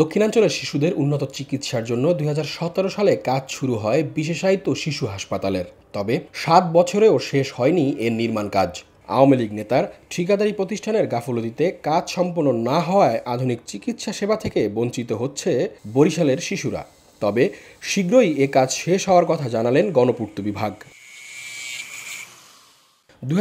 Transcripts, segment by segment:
দক্ষিণাঞ্চলে শিশুদের উন্নত চিকিৎসার জন্য দুই সালে কাজ শুরু হয় বিশেষায়িত শিশু হাসপাতালের তবে সাত বছরেও শেষ হয়নি এর নির্মাণ কাজ আওয়ামী লীগ নেতার ঠিকাদারি প্রতিষ্ঠানের গাফলতিতে কাজ সম্পন্ন না হওয়ায় আধুনিক চিকিৎসা সেবা থেকে বঞ্চিত হচ্ছে বরিশালের শিশুরা তবে শীঘ্রই এ কাজ শেষ হওয়ার কথা জানালেন গণপূর্ত বিভাগ দু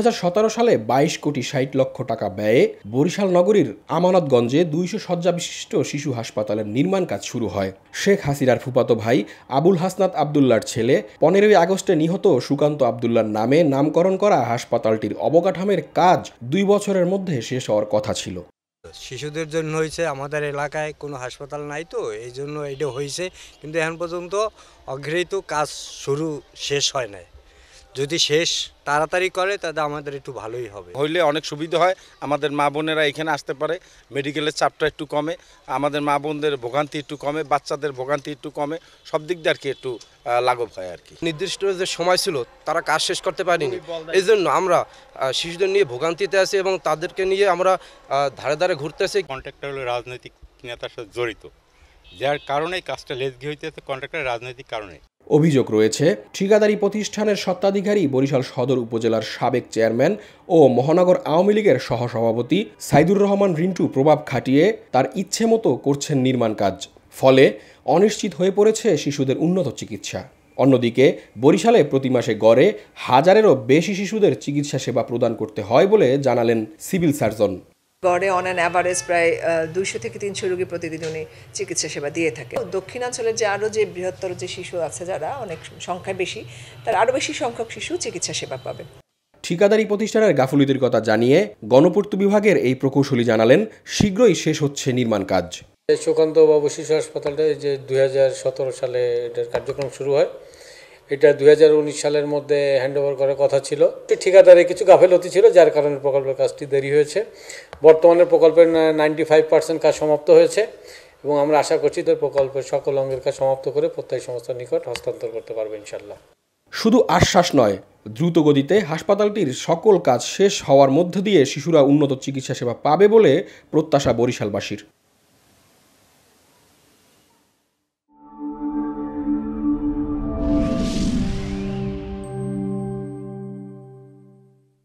সালে ২২ কোটি ষাট লক্ষ টাকা ব্যয়ে বরিশাল নগরীর আমানতগঞ্জে দুইশো শয্যা বিশিষ্ট শিশু হাসপাতালের নির্মাণ কাজ শুরু হয় শেখ হাসিনার ফুপাতো ভাই আবুল হাসনাত আবদুল্লার ছেলে পনেরোই আগস্টে নিহত সুকান্ত আবদুল্লার নামে নামকরণ করা হাসপাতালটির অবকাঠামের কাজ দুই বছরের মধ্যে শেষ হওয়ার কথা ছিল শিশুদের জন্য হয়েছে আমাদের এলাকায় কোনো হাসপাতাল নাই তো এই জন্য এটা হয়েছে কিন্তু এখন পর্যন্ত অগৃহীত কাজ শুরু শেষ হয় নাই যদি শেষ তাড়াতাড়ি করে তাহলে আমাদের একটু ভালোই হবে হইলে অনেক সুবিধা হয় আমাদের মা বোনেরা এখানে আসতে পারে মেডিকেলের চাপটা একটু কমে আমাদের মা বোনদের ভোগান্তি একটু কমে বাচ্চাদের ভোগান্তি একটু কমে সব দিক দিয়ে আর কি একটু লাঘব হয় আর কি নির্দিষ্ট যে সময় ছিল তারা কাজ শেষ করতে পারিনি এই জন্য আমরা শিশুদের নিয়ে ভোগান্তিতে আছি এবং তাদেরকে নিয়ে আমরা ধারে ধারে ঘুরতে আসি কন্ট্রাক্টর হলো রাজনৈতিক নেতার সাথে জড়িত যার কারণে কাজটা লেজগি হইতেছে কন্ট্রাক্টর রাজনৈতিক কারণে অভিযোগ রয়েছে ঠিকাদারি প্রতিষ্ঠানের সত্ত্বাধিকারী বরিশাল সদর উপজেলার সাবেক চেয়ারম্যান ও মহানগর আওয়ামী লীগের সহসভাপতি সাইদুর রহমান রিন্টু প্রভাব খাটিয়ে তার ইচ্ছে মতো করছেন নির্মাণ কাজ ফলে অনিশ্চিত হয়ে পড়েছে শিশুদের উন্নত চিকিৎসা অন্যদিকে বরিশালে প্রতি মাসে গড়ে হাজারেরও বেশি শিশুদের চিকিৎসা সেবা প্রদান করতে হয় বলে জানালেন সিভিল সার্জন গড়ে অন অ্যান অ্যাভারেজ প্রায় দুইশো থেকে তিনশো রোগী প্রতিদিন উনি চিকিৎসা সেবা দিয়ে থাকে দক্ষিণাঞ্চলের যে আরও যে বৃহত্তর যে শিশু আছে যারা অনেক সংখ্যায় বেশি তার আরও বেশি সংখ্যক শিশু চিকিৎসা সেবা পাবে ঠিকাদারি প্রতিষ্ঠানের গাফুলিদের কথা জানিয়ে গণপূর্ত বিভাগের এই প্রকৌশলী জানালেন শীঘ্রই শেষ হচ্ছে নির্মাণ কাজ সুকান্ত বাবু শিশু হাসপাতালটা যে দুই সালে এটার কার্যক্রম শুরু হয় এটা দুই সালের মধ্যে হ্যান্ডওভার করার কথা ছিল ঠিকাদারে কিছু গাফেলতি ছিল যার কারণে প্রকল্পের কাজটি দেরি হয়েছে বর্তমানে প্রকল্পের নাইনটি ফাইভ পার্সেন্ট কাজ সমাপ্ত হয়েছে এবং আমরা আশা করছি তো প্রকল্পের সকল অঙ্গের কাজ সমাপ্ত করে প্রত্যেক সংস্থার নিকট হস্তান্তর করতে পারবে ইনশাল্লাহ শুধু আশ্বাস নয় দ্রুত গতিতে হাসপাতালটির সকল কাজ শেষ হওয়ার মধ্য দিয়ে শিশুরা উন্নত চিকিৎসা সেবা পাবে বলে প্রত্যাশা বরিশালবাসীর